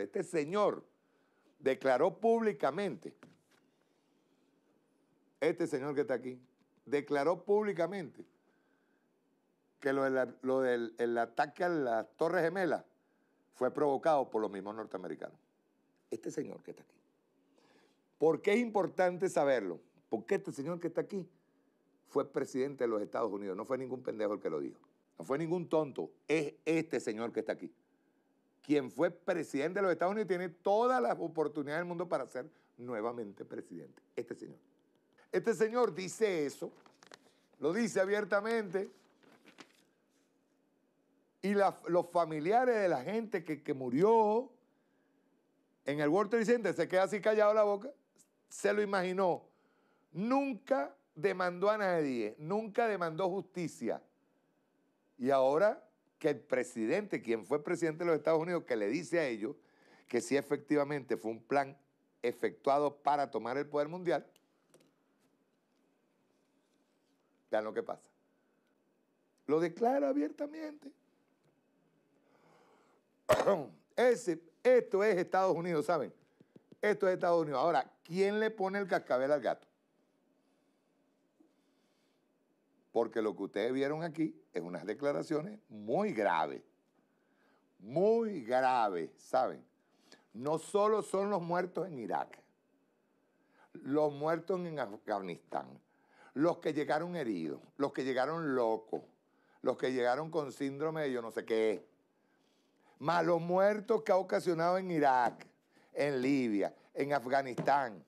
este señor declaró públicamente, este señor que está aquí, declaró públicamente que lo, del, el ataque a las Torres Gemelas fue provocado por los mismos norteamericanos. Este señor que está aquí. ¿Por qué es importante saberlo? Porque este señor que está aquí fue presidente de los Estados Unidos, no fue ningún pendejo el que lo dijo, no fue ningún tonto, es este señor que está aquí quien fue presidente de los Estados Unidos, tiene todas las oportunidades del mundo para ser nuevamente presidente. Este señor. Este señor dice eso, lo dice abiertamente, y los familiares de la gente que, que murió en el World Trade Center se queda así callado la boca, se lo imaginó. Nunca demandó a nadie, nunca demandó justicia. Y ahora el presidente, quien fue presidente de los Estados Unidos, que le dice a ellos que si efectivamente fue un plan efectuado para tomar el poder mundial, vean lo que pasa. Lo declara abiertamente. Ese, esto es Estados Unidos, ¿saben? Esto es Estados Unidos. Ahora, ¿quién le pone el cascabel al gato? porque lo que ustedes vieron aquí es unas declaraciones muy graves, muy graves, ¿saben? No solo son los muertos en Irak, los muertos en Afganistán, los que llegaron heridos, los que llegaron locos, los que llegaron con síndrome de yo no sé qué, más los muertos que ha ocasionado en Irak, en Libia, en Afganistán.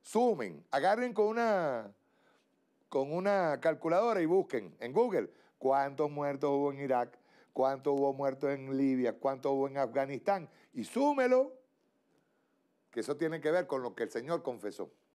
Sumen, agarren con una con una calculadora y busquen en Google cuántos muertos hubo en Irak, cuántos hubo muertos en Libia, cuántos hubo en Afganistán y súmelo, que eso tiene que ver con lo que el Señor confesó.